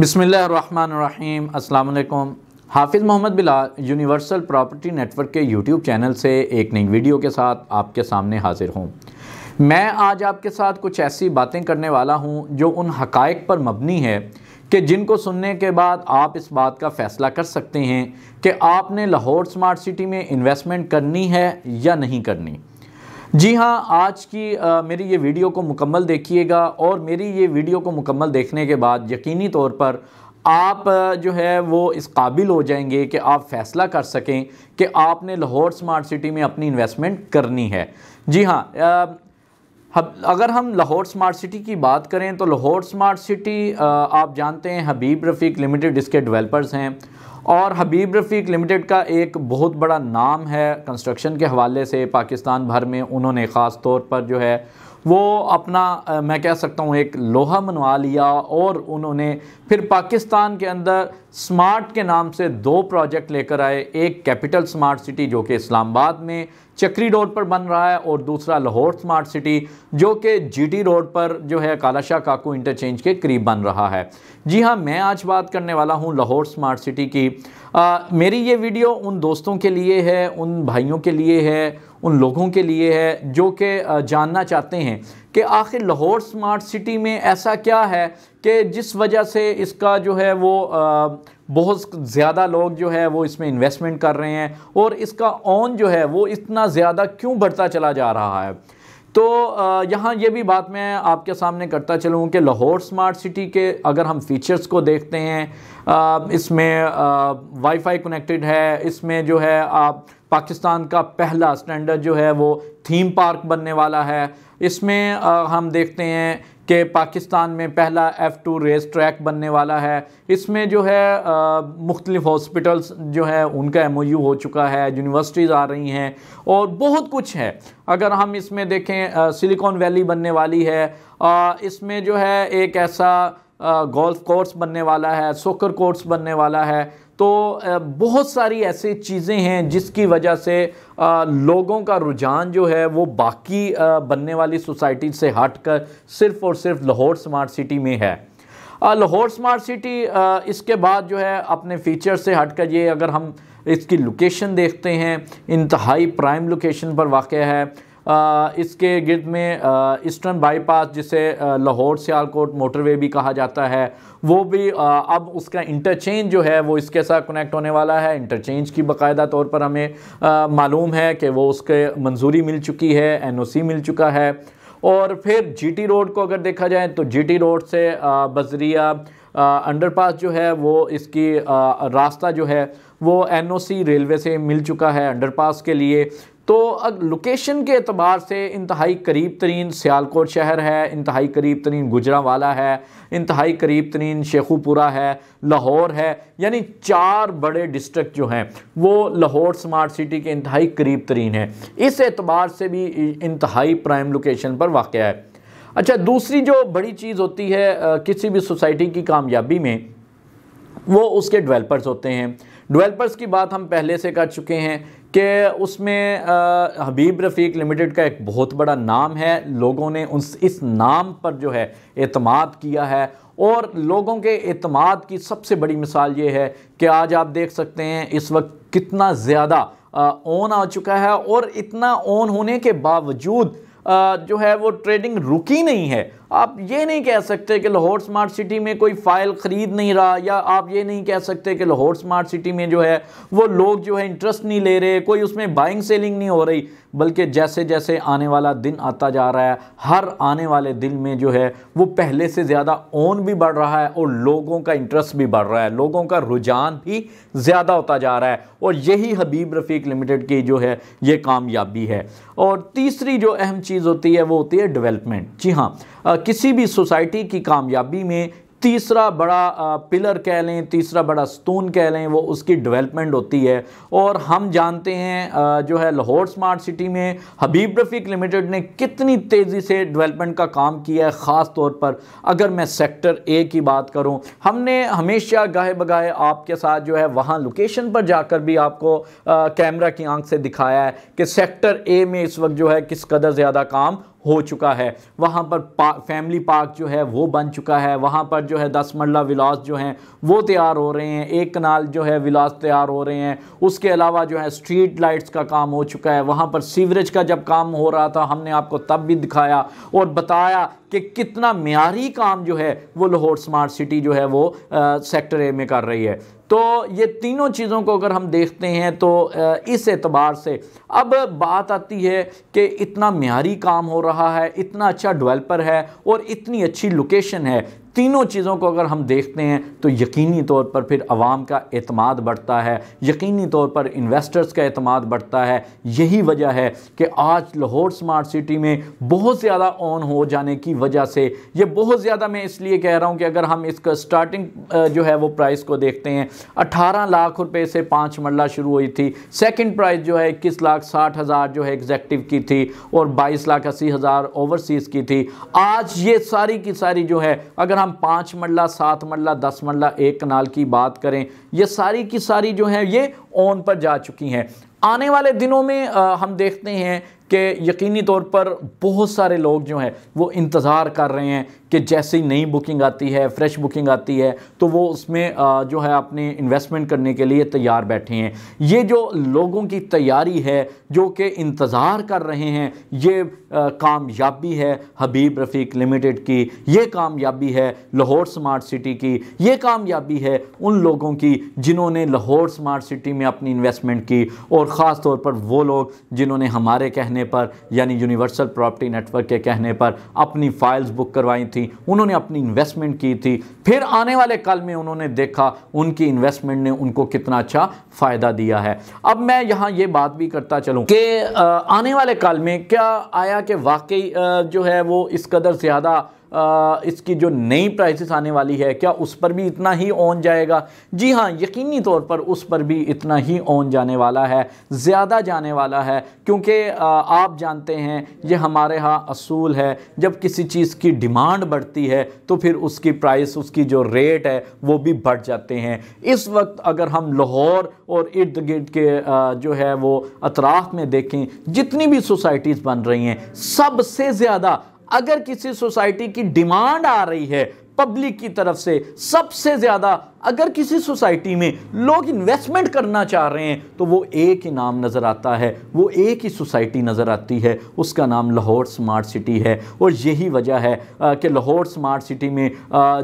बिसमीम् अल्लाम Hafiz Mohammad Bilal universal property network के YouTube channel से एक नई वीडियो के साथ आपके सामने हाज़िर हूँ मैं आज आपके साथ कुछ ऐसी बातें करने वाला हूँ जो उन हकायक पर मबनी है कि जिनको सुनने के बाद आप इस बात का फ़ैसला कर सकते हैं कि आपने लाहौर स्मार्ट सिटी में इन्वेस्टमेंट करनी है या नहीं करनी जी हाँ आज की आ, मेरी ये वीडियो को मुकम्मल देखिएगा और मेरी ये वीडियो को मुकम्मल देखने के बाद यकीनी तौर पर आप जो है वो इस काबिल हो जाएंगे कि आप फैसला कर सकें कि आपने लाहौर स्मार्ट सिटी में अपनी इन्वेस्टमेंट करनी है जी हाँ अगर हम लाहौर स्मार्ट सिटी की बात करें तो लाहौर स्मार्ट सिटी आप जानते हैं हबीब रफ़ीक लिमिटेड इसके डेवलपर्स हैं और हबीब रफ़ीक लिमिटेड का एक बहुत बड़ा नाम है कंस्ट्रक्शन के हवाले से पाकिस्तान भर में उन्होंने ख़ास तौर पर जो है वो अपना मैं कह सकता हूँ एक लोहा मनवा लिया और उन्होंने फिर पाकिस्तान के अंदर स्मार्ट के नाम से दो प्रोजेक्ट लेकर आए एक कैपिटल स्मार्ट सिटी जो कि इस्लामाबाद में चक्री रोड पर बन रहा है और दूसरा लाहौर स्मार्ट सिटी जो कि जीटी रोड पर जो है कालाशाह काकू इंटरचेंज के करीब बन रहा है जी हाँ मैं आज बात करने वाला हूँ लाहौर स्मार्ट सिटी की आ, मेरी ये वीडियो उन दोस्तों के लिए है उन भाइयों के लिए है उन लोगों के लिए है जो कि जानना चाहते हैं कि आखिर लाहौर स्मार्ट सिटी में ऐसा क्या है कि जिस वजह से इसका जो है वो बहुत ज़्यादा लोग जो है वो इसमें इन्वेस्टमेंट कर रहे हैं और इसका ऑन जो है वो इतना ज़्यादा क्यों बढ़ता चला जा रहा है तो यहाँ ये भी बात मैं आपके सामने करता चलूँ कि लाहौर स्मार्ट सिटी के अगर हम फीचर्स को देखते हैं इसमें वाईफाई कनेक्टेड है इसमें जो है आप पाकिस्तान का पहला स्टैंडर्ड जो है वो थीम पार्क बनने वाला है इसमें हम देखते हैं कि पाकिस्तान में पहला एफ़ टू रेस ट्रैक बनने वाला है इसमें जो है मुख्तलिफ़ हॉस्पिटल्स जो है उनका एम हो चुका है यूनिवर्सिटीज़ आ रही हैं और बहुत कुछ है अगर हम इसमें देखें सिलिकॉन वैली बनने वाली है आ, इसमें जो है एक ऐसा गोल्फ़ कोर्स बनने वाला है सोकर कोर्स बनने वाला है तो बहुत सारी ऐसी चीज़ें हैं जिसकी वजह से लोगों का रुझान जो है वो बाकी बनने वाली सोसाइटी से हटकर सिर्फ़ और सिर्फ लाहौर स्मार्ट सिटी में है लाहौर स्मार्ट सिटी इसके बाद जो है अपने फीचर से हटकर ये अगर हम इसकी लोकेशन देखते हैं इंतहाई प्राइम लोकेशन पर वाक़ है इसके गिर्द में ईस्टर्न बाईपास जिसे लाहौर सियालकोट मोटरवे भी कहा जाता है वो भी अब उसका इंटरचेंज जो है वो इसके साथ कनेक्ट होने वाला है इंटरचेंज की बाकायदा तौर पर हमें मालूम है कि वो उसके मंजूरी मिल चुकी है एनओसी मिल चुका है और फिर जीटी रोड को अगर देखा जाए तो जीटी रोड से बजरिया अंडरपास जो है वो इसकी रास्ता जो है वो एनओसी रेलवे से मिल चुका है अंडरपास के लिए तो अब लोकेशन के अतबार से इंतहाई करीब तरीन सियालकोट शहर है इंतहाई करीब तरीन गुजरा वाला है इंतहाई करीब तरीन शेखुपुरा है लाहौर है यानी चार बड़े डिस्ट्रिक्ट जो हैं वो लाहौर स्मार्ट सिटी के इंतहाई करीब तरीन है इस एतबार से भी इंतहाई प्राइम लोकेशन पर वाक़ है अच्छा दूसरी जो बड़ी चीज़ होती है किसी भी सोसाइटी की कामयाबी में वो उसके डेवलपर्स होते हैं डेवलपर्स की बात हम पहले से कर चुके हैं कि उसमें आ, हबीब रफ़ीक लिमिटेड का एक बहुत बड़ा नाम है लोगों ने उस इस नाम पर जो है अतमाद किया है और लोगों के अतमाद की सबसे बड़ी मिसाल ये है कि आज आप देख सकते हैं इस वक्त कितना ज़्यादा ऑन आ चुका है और इतना ऑन होने के बावजूद आ, जो है वो ट्रेडिंग रुकी नहीं है आप ये नहीं कह सकते कि लाहौर स्मार्ट सिटी में कोई फ़ाइल ख़रीद नहीं रहा या आप ये नहीं कह सकते कि लाहौर स्मार्ट सिटी में जो है वो लोग जो है इंटरेस्ट नहीं ले रहे कोई उसमें बाइंग सेलिंग नहीं हो रही बल्कि जैसे जैसे आने वाला दिन आता जा रहा है हर आने वाले दिन में जो है वो पहले से ज़्यादा ओन भी बढ़ रहा है और लोगों का इंटरेस्ट भी बढ़ रहा है लोगों का रुझान भी ज़्यादा होता जा रहा है और यही हबीब रफ़ीक लिमिटेड की जो है ये कामयाबी है और तीसरी जो अहम चीज़ होती है वो होती है डेवलपमेंट जी हाँ किसी भी सोसाइटी की कामयाबी में तीसरा बड़ा पिलर कह लें तीसरा बड़ा स्तून कह लें वो उसकी डेवलपमेंट होती है और हम जानते हैं जो है लाहौर स्मार्ट सिटी में हबीब रफ़ीक लिमिटेड ने कितनी तेज़ी से डेवलपमेंट का काम किया है ख़ास तौर पर अगर मैं सेक्टर ए की बात करूं हमने हमेशा गाहे बगाहे आपके साथ जो है वहाँ लोकेशन पर जाकर भी आपको कैमरा की आंख से दिखाया है कि सेक्टर ए में इस वक्त जो है किस कदर ज़्यादा काम हो चुका है वहाँ पर पा, फैमिली पार्क जो है वो बन चुका है वहाँ पर जो है दस मरला विलास जो हैं वो तैयार हो रहे हैं एक कनाल जो है विलास तैयार हो रहे हैं उसके अलावा जो है स्ट्रीट लाइट्स का काम हो चुका है वहाँ पर सीवरेज का जब काम हो रहा था हमने आपको तब भी दिखाया और बताया कि कितना मीरी काम जो है वो लाहौर स्मार्ट सिटी जो है वो आ, सेक्टर ए में कर रही है तो ये तीनों चीज़ों को अगर हम देखते हैं तो इस एतबार से अब बात आती है कि इतना म्यारी काम हो रहा है इतना अच्छा डेवलपर है और इतनी अच्छी लोकेशन है तीनों चीज़ों को अगर हम देखते हैं तो यकीनी तौर पर फिर आवाम का अतमाद बढ़ता है यकीनी तौर पर इन्वेस्टर्स का अतमाद बढ़ता है यही वजह है कि आज लाहौर स्मार्ट सिटी में बहुत ज़्यादा ऑन हो जाने की वजह से ये बहुत ज़्यादा मैं इसलिए कह रहा हूँ कि अगर हम इसका स्टार्टिंग जो है वो प्राइस को देखते हैं अठारह लाख रुपये से पाँच मरला शुरू हुई थी सेकेंड प्राइस जो है इक्कीस लाख साठ हज़ार जो है एग्जेक्टिव की थी और बाईस लाख अस्सी हज़ार ओवरसीज़ की थी आज ये सारी की सारी जो है अगर हम हम पाँच मरला सात मरला दस मरला एक कनाल की बात करें ये सारी की सारी जो है ये ऑन पर जा चुकी हैं आने वाले दिनों में आ, हम देखते हैं कि यकीनी तौर पर बहुत सारे लोग जो हैं वो इंतज़ार कर रहे हैं कि जैसे ही नई बुकिंग आती है फ़्रेश बुकिंग आती है तो वो उसमें जो है अपने इन्वेस्टमेंट करने के लिए तैयार बैठे हैं ये जो लोगों की तैयारी है जो कि इंतज़ार कर रहे हैं ये कामयाबी है हबीब रफ़ीक लिमिटेड की ये कामयाबी है लाहौर स्मार्ट सिटी की ये कामयाबी है उन लोगों की जिन्होंने लाहौर स्मार्ट सिटी में अपनी इन्वेस्टमेंट की और ख़ास तौर पर वो लोग जिन्होंने हमारे कहने कहने पर यानी यूनिवर्सल प्रॉपर्टी नेटवर्क के कहने पर अपनी फाइल्स बुक करवाई थी उन्होंने अपनी इन्वेस्टमेंट की थी फिर आने वाले कल में उन्होंने देखा उनकी इन्वेस्टमेंट ने उनको कितना अच्छा फ़ायदा दिया है अब मैं यहां ये बात भी करता चलूं कि आने वाले कल में क्या आया कि वाकई जो है वो इस कदर ज़्यादा इसकी जो नई प्राइसेस आने वाली है क्या उस पर भी इतना ही ऑन जाएगा जी हाँ यकीनी तौर पर उस पर भी इतना ही ऑन जाने वाला है ज़्यादा जाने वाला है क्योंकि आप जानते हैं ये हमारे यहाँ असूल है जब किसी चीज़ की डिमांड बढ़ती है तो फिर उसकी प्राइस उसकी जो रेट है वो भी बढ़ जाते हैं इस वक्त अगर हम लाहौर और इर्द गिर्द के जो है वो अतराफ़ में देखें जितनी भी सोसाइटीज़ बन रही हैं सबसे ज़्यादा अगर किसी सोसाइटी की डिमांड आ रही है पब्लिक की तरफ से सबसे ज्यादा अगर किसी सोसाइटी में लोग इन्वेस्टमेंट करना चाह रहे हैं तो वो एक ही नाम नज़र आता है वो एक ही सोसाइटी नज़र आती है उसका नाम लाहौर स्मार्ट सिटी है और यही वजह है कि लाहौर स्मार्ट सिटी में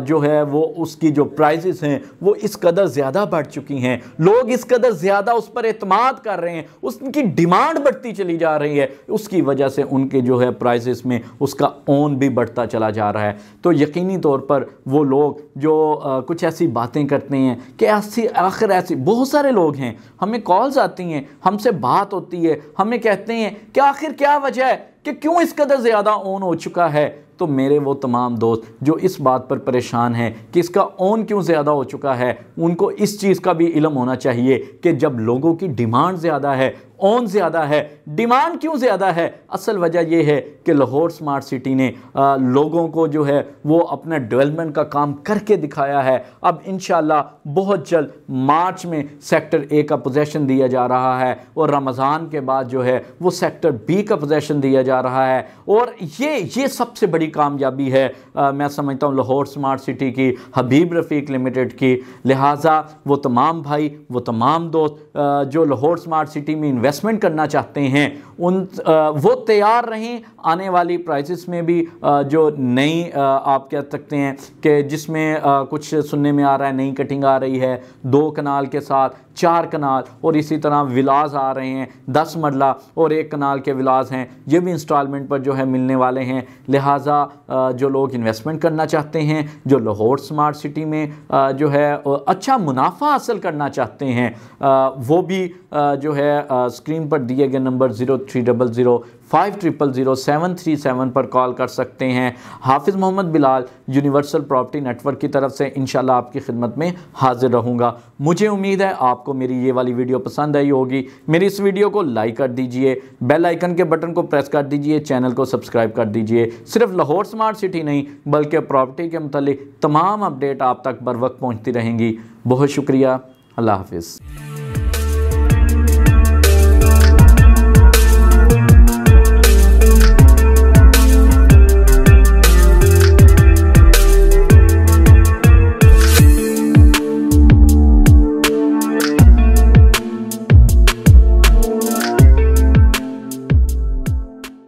जो है वो उसकी जो प्राइजेस हैं वो इस कदर ज़्यादा बढ़ चुकी हैं लोग इस कदर ज़्यादा उस पर अतमाद कर रहे हैं उसकी डिमांड बढ़ती चली जा रही है उसकी वजह से उनके जो है प्राइजेस में उसका ओन भी बढ़ता चला जा रहा है तो यकीनी तौर पर वो लोग जो कुछ ऐसी बातें करते हैं कि ऐसी आखिर ऐसी बहुत सारे लोग हैं हमें कॉल्स आती हैं हमसे बात होती है हमें कहते हैं कि आखिर क्या वजह है कि क्यों इस कदर ज़्यादा ऑन हो चुका है तो मेरे वो तमाम दोस्त जो इस बात पर परेशान हैं कि इसका ऑन क्यों ज़्यादा हो चुका है उनको इस चीज़ का भी इलम होना चाहिए कि जब लोगों की डिमांड ज़्यादा है ऑन ज़्यादा है डिमांड क्यों ज़्यादा है असल वजह यह है कि लाहौर स्मार्ट सिटी ने आ, लोगों को जो है वो अपना डेवलपमेंट का काम करके दिखाया है अब इन बहुत जल्द मार्च में सेक्टर ए का पोजेसन दिया जा रहा है और रमज़ान के बाद जो है वो सेक्टर बी का पोजेसन दिया जा रहा है और ये ये सबसे बड़ी कामयाबी है आ, मैं समझता हूँ लाहौर स्मार्ट सिटी की हबीब रफ़ीक लिमिटेड की लिहाजा वो तमाम भाई वो तमाम दोस्त जो लाहौर स्मार्ट सिटी में इन्वेस्ट इन्वेस्टमेंट करना चाहते हैं उन वो तैयार रहें आने वाली प्राइसेस में भी जो नई आप कह सकते हैं कि जिसमें कुछ सुनने में आ रहा है नई कटिंग आ रही है दो कनाल के साथ चार कनाल और इसी तरह विलाज आ रहे हैं दस मरला और एक कनाल के विलाज हैं ये भी इंस्टॉलमेंट पर जो है मिलने वाले हैं लिहाजा जो लोग इन्वेस्टमेंट करना चाहते हैं जो लाहौर स्मार्ट सिटी में जो है अच्छा मुनाफा हासिल करना चाहते हैं वो भी जो है स्क्रीन पर दिए गए number zero three double zero five triple zero seven three seven पर कॉल कर सकते हैं Hafiz Mohammad Bilal universal property network की तरफ से इनशाला आपकी खिदमत में हाजिर रहूँगा मुझे उम्मीद है आपको मेरी ये वाली वीडियो पसंद आई होगी मेरी इस वीडियो को लाइक कर दीजिए बेल आइकन के बटन को प्रेस कर दीजिए चैनल को सब्सक्राइब कर दीजिए सिर्फ लाहौर स्मार्ट सिटी नहीं बल्कि प्रॉपर्टी के मतलब तमाम अपडेट आप तक बर वक्त पहुँचती रहेंगी बहुत शुक्रिया अल्लाह हाफिज़